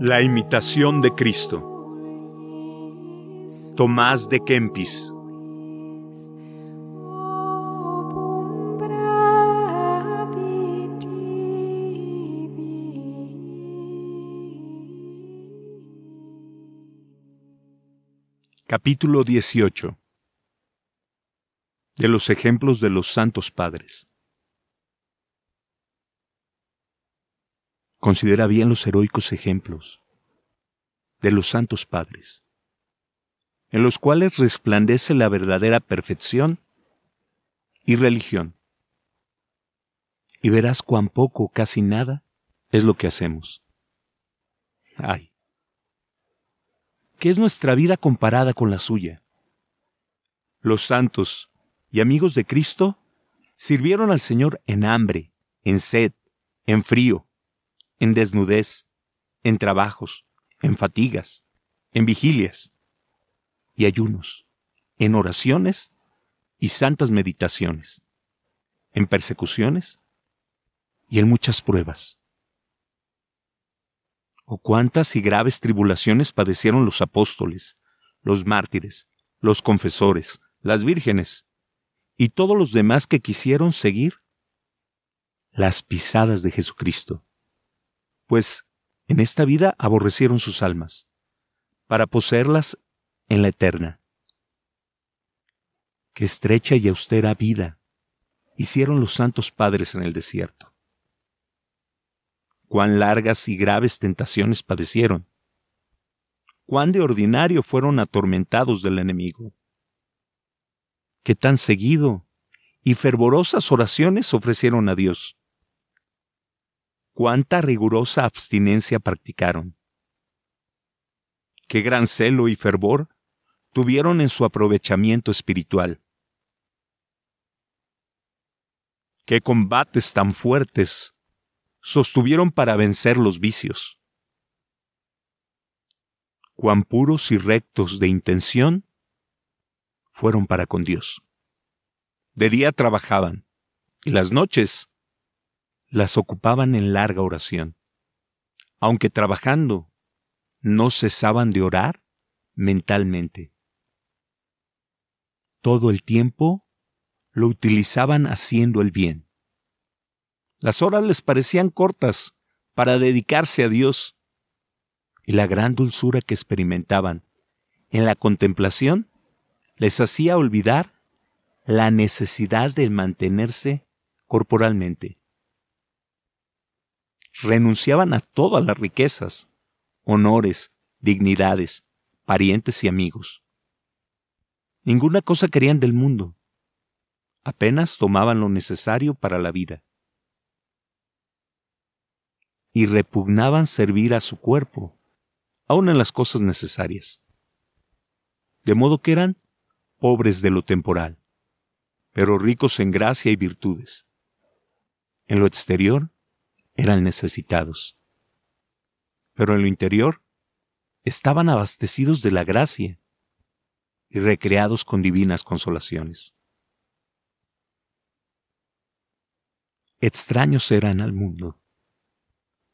La imitación de Cristo. Tomás de Kempis. Capítulo 18 de los ejemplos de los santos padres. Considera bien los heroicos ejemplos de los santos padres, en los cuales resplandece la verdadera perfección y religión. Y verás cuán poco, casi nada, es lo que hacemos. Ay, ¿qué es nuestra vida comparada con la suya? Los santos y amigos de Cristo sirvieron al Señor en hambre, en sed, en frío, en desnudez, en trabajos, en fatigas, en vigilias y ayunos, en oraciones y santas meditaciones, en persecuciones y en muchas pruebas. O oh, cuántas y graves tribulaciones padecieron los apóstoles, los mártires, los confesores, las vírgenes, y todos los demás que quisieron seguir las pisadas de Jesucristo, pues en esta vida aborrecieron sus almas, para poseerlas en la eterna. Qué estrecha y austera vida hicieron los santos padres en el desierto. Cuán largas y graves tentaciones padecieron. Cuán de ordinario fueron atormentados del enemigo que tan seguido y fervorosas oraciones ofrecieron a Dios. Cuánta rigurosa abstinencia practicaron. Qué gran celo y fervor tuvieron en su aprovechamiento espiritual. Qué combates tan fuertes sostuvieron para vencer los vicios. Cuán puros y rectos de intención fueron para con Dios. De día trabajaban y las noches las ocupaban en larga oración. Aunque trabajando, no cesaban de orar mentalmente. Todo el tiempo lo utilizaban haciendo el bien. Las horas les parecían cortas para dedicarse a Dios y la gran dulzura que experimentaban en la contemplación les hacía olvidar la necesidad de mantenerse corporalmente. Renunciaban a todas las riquezas, honores, dignidades, parientes y amigos. Ninguna cosa querían del mundo. Apenas tomaban lo necesario para la vida. Y repugnaban servir a su cuerpo, aun en las cosas necesarias. De modo que eran pobres de lo temporal, pero ricos en gracia y virtudes. En lo exterior eran necesitados, pero en lo interior estaban abastecidos de la gracia y recreados con divinas consolaciones. Extraños eran al mundo,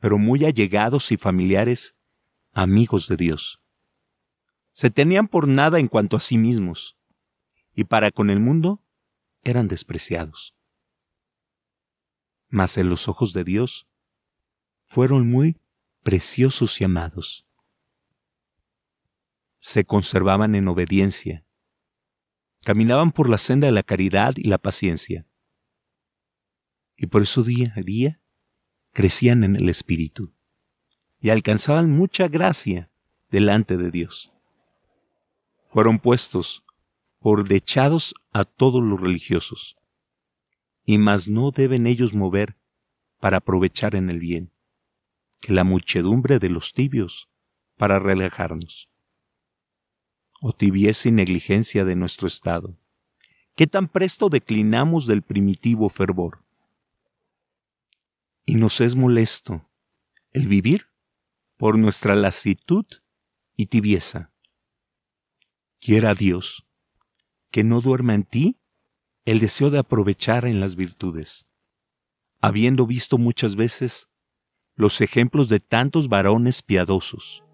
pero muy allegados y familiares, amigos de Dios. Se tenían por nada en cuanto a sí mismos, y para con el mundo eran despreciados. Mas en los ojos de Dios fueron muy preciosos y amados. Se conservaban en obediencia, caminaban por la senda de la caridad y la paciencia, y por eso día a día crecían en el Espíritu y alcanzaban mucha gracia delante de Dios. Fueron puestos por dechados a todos los religiosos. Y más no deben ellos mover para aprovechar en el bien, que la muchedumbre de los tibios para relajarnos. O tibieza y negligencia de nuestro estado, que tan presto declinamos del primitivo fervor. Y nos es molesto el vivir por nuestra lasitud y tibieza. Quiera Dios que no duerma en ti el deseo de aprovechar en las virtudes. Habiendo visto muchas veces los ejemplos de tantos varones piadosos.